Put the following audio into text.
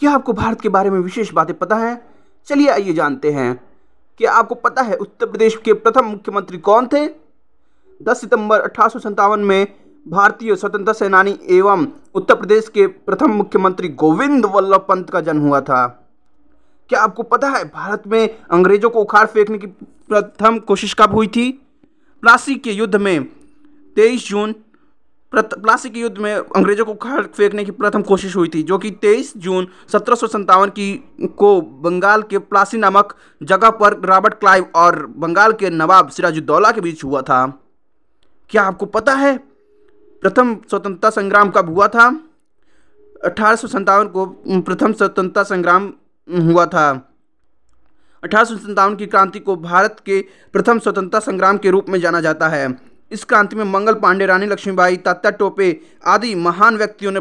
क्या आपको भारत के बारे में विशेष बातें पता हैं चलिए आइए जानते हैं क्या आपको पता है उत्तर प्रदेश के प्रथम मुख्यमंत्री कौन थे 10 सितंबर अठारह में भारतीय स्वतंत्रता सेनानी एवं उत्तर प्रदेश के प्रथम मुख्यमंत्री गोविंद वल्लभ पंत का जन्म हुआ था क्या आपको पता है भारत में अंग्रेजों को उखाड़ फेंकने की प्रथम कोशिश कब हुई थी प्लासी के युद्ध में 23 जून प्लासी के युद्ध में अंग्रेजों को खाल फेंकने की प्रथम कोशिश हुई थी जो कि 23 जून सत्रह की को बंगाल के प्लासी नामक जगह पर रॉबर्ट क्लाइव और बंगाल के नवाब सिराजुद्दौला के बीच हुआ था क्या आपको पता है प्रथम स्वतंत्रता संग्राम कब हुआ था अठारह को प्रथम स्वतंत्रता संग्राम हुआ था अठारह की क्रांति को भारत के प्रथम स्वतंत्रता संग्राम के रूप में जाना जाता है इस क्रांति में मंगल पांडे रानी लक्ष्मीबाई तात्या टोपे आदि महान व्यक्तियों ने